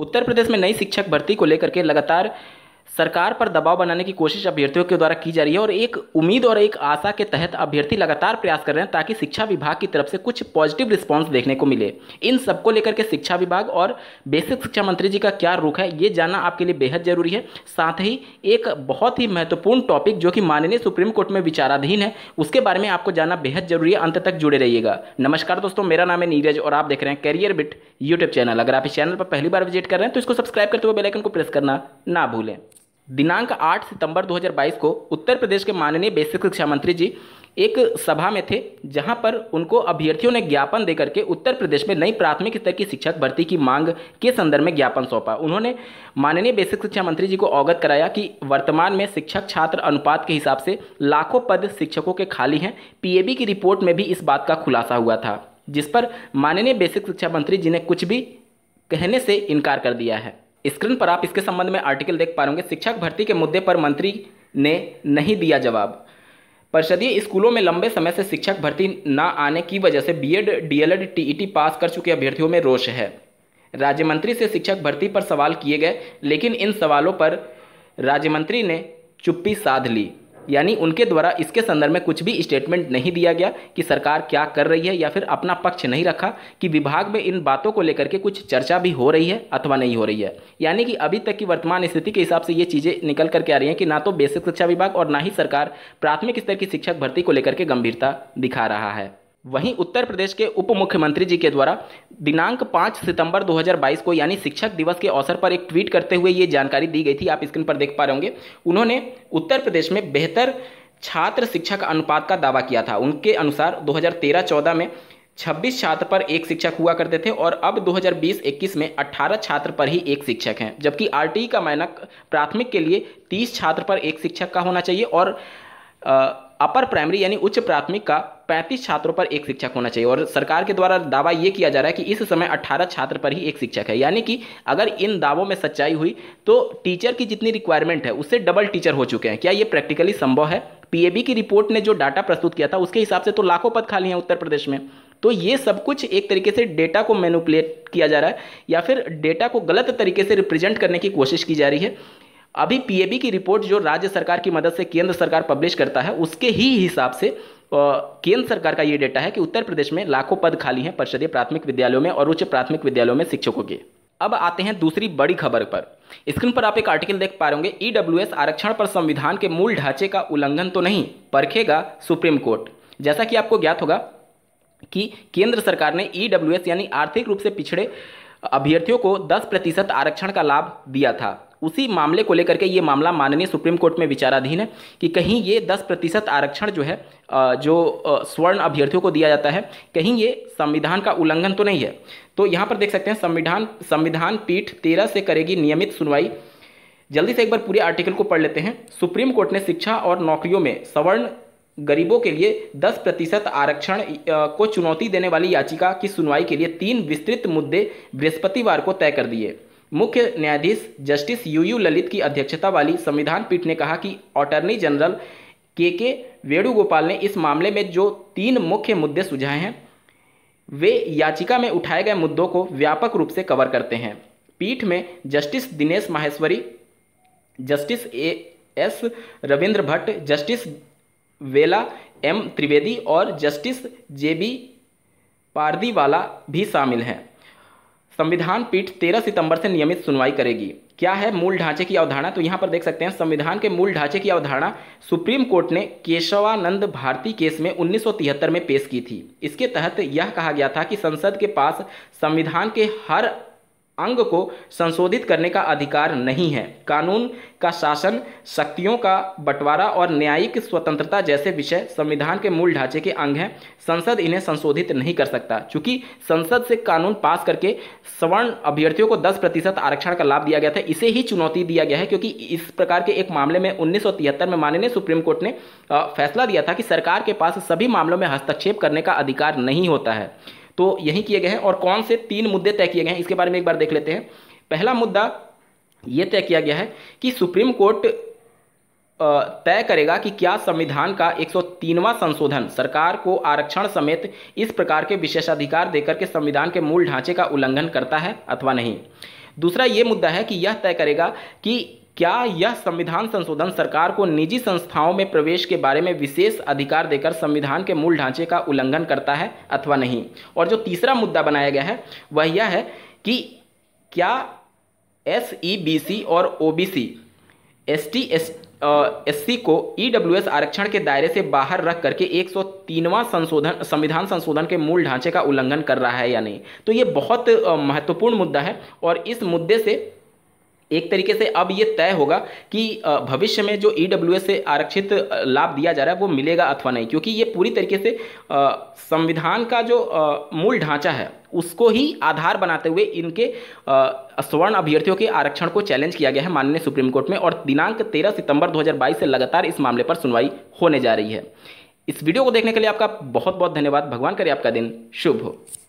उत्तर प्रदेश में नई शिक्षक भर्ती को लेकर के लगातार सरकार पर दबाव बनाने की कोशिश अभ्यर्थियों के द्वारा की जा रही है और एक उम्मीद और एक आशा के तहत अभ्यर्थी लगातार प्रयास कर रहे हैं ताकि शिक्षा विभाग की तरफ से कुछ पॉजिटिव रिस्पांस देखने को मिले इन सबको लेकर के शिक्षा विभाग और बेसिक शिक्षा मंत्री जी का क्या रुख है ये जानना आपके लिए बेहद जरूरी है साथ ही एक बहुत ही महत्वपूर्ण टॉपिक जो कि माननीय सुप्रीम कोर्ट में विचाराधीन है उसके बारे में आपको जानना बेहद जरूरी है अंत तक जुड़े रहिएगा नमस्कार दोस्तों मेरा नाम है नीरज और आप देख रहे हैं कैरियर बिट यूट्यूब चैनल अगर आप इस चैनल पर पहली बार विजिट कर रहे हैं तो इसको सब्सक्राइब करते हुए बेलाइकन को प्रेस करना ना भूलें दिनांक 8 सितंबर 2022 को उत्तर प्रदेश के माननीय बेसिक शिक्षा मंत्री जी एक सभा में थे जहां पर उनको अभ्यर्थियों ने ज्ञापन देकर के उत्तर प्रदेश में नई प्राथमिक स्तर की शिक्षक भर्ती की मांग के संदर्भ में ज्ञापन सौंपा उन्होंने माननीय बेसिक शिक्षा मंत्री जी को अवगत कराया कि वर्तमान में शिक्षक छात्र अनुपात के हिसाब से लाखों पद शिक्षकों के खाली हैं पीएबी की रिपोर्ट में भी इस बात का खुलासा हुआ था जिस पर माननीय बेसिक शिक्षा मंत्री जी ने कुछ भी कहने से इनकार कर दिया है स्क्रीन पर आप इसके संबंध में आर्टिकल देख पा रहे शिक्षक भर्ती के मुद्दे पर मंत्री ने नहीं दिया जवाब परिषदीय स्कूलों में लंबे समय से शिक्षक भर्ती न आने की वजह से बीएड, डीएलएड, टीईटी पास कर चुके अभ्यर्थियों में रोष है राज्य मंत्री से शिक्षक भर्ती पर सवाल किए गए लेकिन इन सवालों पर राज्य मंत्री ने चुप्पी साध ली यानी उनके द्वारा इसके संदर्भ में कुछ भी स्टेटमेंट नहीं दिया गया कि सरकार क्या कर रही है या फिर अपना पक्ष नहीं रखा कि विभाग में इन बातों को लेकर के कुछ चर्चा भी हो रही है अथवा नहीं हो रही है यानी कि अभी तक की वर्तमान स्थिति के हिसाब से ये चीज़ें निकल करके आ रही हैं कि ना तो बेसिक शिक्षा विभाग और ना ही सरकार प्राथमिक स्तर की शिक्षक भर्ती को लेकर के गंभीरता दिखा रहा है वहीं उत्तर प्रदेश के उप मुख्यमंत्री जी के द्वारा दिनांक 5 सितंबर 2022 को यानी शिक्षक दिवस के अवसर पर एक ट्वीट करते हुए ये जानकारी दी गई थी आप स्क्रीन पर देख पा रहे होंगे उन्होंने उत्तर प्रदेश में बेहतर छात्र शिक्षक अनुपात का दावा किया था उनके अनुसार 2013-14 में 26 छात्र पर एक शिक्षक हुआ करते थे और अब 2020-21 में 18 छात्र पर ही एक शिक्षक हैं जबकि आर का मानक प्राथमिक के लिए 30 छात्र पर एक शिक्षक का होना चाहिए और अपर प्राइमरी यानी उच्च प्राथमिक का पैंतीस छात्रों पर एक शिक्षक होना चाहिए और सरकार के द्वारा दावा ये किया जा रहा है कि इस समय अट्ठारह छात्र पर ही एक शिक्षक है यानी कि अगर इन दावों में सच्चाई हुई तो टीचर की जितनी रिक्वायरमेंट है उससे डबल टीचर हो चुके हैं क्या ये प्रैक्टिकली संभव है पीएबी की रिपोर्ट ने जो डाटा प्रस्तुत किया था उसके हिसाब से तो लाखों पद खाली हैं उत्तर प्रदेश में तो ये सब कुछ एक तरीके से डेटा को मैनुपलेट किया जा रहा है या फिर डेटा को गलत तरीके से रिप्रेजेंट करने की कोशिश की जा रही है अभी पीएबी की रिपोर्ट जो राज्य सरकार की मदद से केंद्र सरकार पब्लिश करता है उसके ही हिसाब से केंद्र सरकार का ये डेटा है कि उत्तर प्रदेश में लाखों पद खाली हैं परिषदीय प्राथमिक विद्यालयों में और उच्च प्राथमिक विद्यालयों में शिक्षकों के अब आते हैं दूसरी बड़ी खबर पर स्क्रीन पर आप एक आर्टिकल देख पा रहे होंगे ईडब्ल्यूएस e आरक्षण पर संविधान के मूल ढांचे का उल्लंघन तो नहीं परखेगा सुप्रीम कोर्ट जैसा कि आपको ज्ञात होगा कि केंद्र सरकार ने एस e यानी आर्थिक रूप से पिछड़े अभ्यर्थियों को 10 प्रतिशत आरक्षण का लाभ दिया था उसी मामले को लेकर के ये मामला माननीय सुप्रीम कोर्ट में विचाराधीन है कि कहीं ये दस प्रतिशत आरक्षण जो है जो स्वर्ण अभ्यर्थियों को दिया जाता है कहीं ये संविधान का उल्लंघन तो नहीं है तो यहाँ पर देख सकते हैं संविधान संविधान पीठ तेरह से करेगी नियमित सुनवाई जल्दी से एक बार पूरे आर्टिकल को पढ़ लेते हैं सुप्रीम कोर्ट ने शिक्षा और नौकरियों में सवर्ण गरीबों के लिए 10 प्रतिशत आरक्षण को चुनौती देने वाली याचिका की सुनवाई के लिए तीन विस्तृत मुद्दे बृहस्पतिवार को तय कर दिए मुख्य न्यायाधीश जस्टिस यू यू ललित की अध्यक्षता वाली संविधान पीठ ने कहा कि अटॉर्नी जनरल के के वेणुगोपाल ने इस मामले में जो तीन मुख्य मुद्दे सुझाए हैं वे याचिका में उठाए गए मुद्दों को व्यापक रूप से कवर करते हैं पीठ में justice Dinesh Maheshwari justice A S Ravindra Bhatt justice Bela M Trivedi और जस्टिस जे बी पारदीवाला भी शामिल हैं संविधान पीठ 13 सितंबर से नियमित सुनवाई करेगी क्या है मूल ढांचे की अवधारणा तो यहाँ पर देख सकते हैं संविधान के मूल ढांचे की अवधारणा सुप्रीम कोर्ट ने केशवानंद भारती केस में 1973 में पेश की थी इसके तहत यह कहा गया था कि संसद के पास संविधान के हर अंग को संशोधित करने का अधिकार नहीं है कानून का शासन शक्तियों का बंटवारा और न्यायिक स्वतंत्रता जैसे विषय संविधान के मूल ढांचे के अंग हैं संसद इन्हें संशोधित नहीं कर सकता क्योंकि संसद से कानून पास करके सवर्ण अभ्यर्थियों को 10 प्रतिशत आरक्षण का लाभ दिया गया था इसे ही चुनौती दिया गया है क्योंकि इस प्रकार के एक मामले में उन्नीस में माननीय सुप्रीम कोर्ट ने फैसला दिया था कि सरकार के पास सभी मामलों में हस्तक्षेप करने का अधिकार नहीं होता है तो यही किए गए हैं और कौन से तीन मुद्दे तय किए गए हैं इसके बारे में एक बार देख लेते हैं पहला मुद्दा ये तय किया गया है कि सुप्रीम कोर्ट तय करेगा कि क्या संविधान का 103वां संशोधन सरकार को आरक्षण समेत इस प्रकार के विशेषाधिकार देकर के संविधान के मूल ढांचे का उल्लंघन करता है अथवा नहीं दूसरा ये मुद्दा है कि यह तय करेगा कि क्या यह संविधान संशोधन सरकार को निजी संस्थाओं में प्रवेश के बारे में विशेष अधिकार देकर संविधान के मूल ढांचे का उल्लंघन करता है अथवा नहीं और जो तीसरा मुद्दा बनाया गया है वह यह है कि क्या एस ई बी सी और O B C S T S C को एस e आरक्षण के दायरे से बाहर रख करके एक सौ तीनवां संशोधन संविधान संशोधन के मूल ढांचे का उल्लंघन कर रहा है या नहीं तो ये बहुत महत्वपूर्ण मुद्दा है और इस मुद्दे से एक तरीके से अब ये तय होगा कि भविष्य में जो ई e से आरक्षित लाभ दिया जा रहा है वो मिलेगा अथवा नहीं क्योंकि ये पूरी तरीके से संविधान का जो मूल ढांचा है उसको ही आधार बनाते हुए इनके स्वर्ण अभ्यर्थियों के आरक्षण को चैलेंज किया गया है माननीय सुप्रीम कोर्ट में और दिनांक 13 सितंबर 2022 से लगातार इस मामले पर सुनवाई होने जा रही है इस वीडियो को देखने के लिए आपका बहुत बहुत धन्यवाद भगवान करे आपका दिन शुभ हो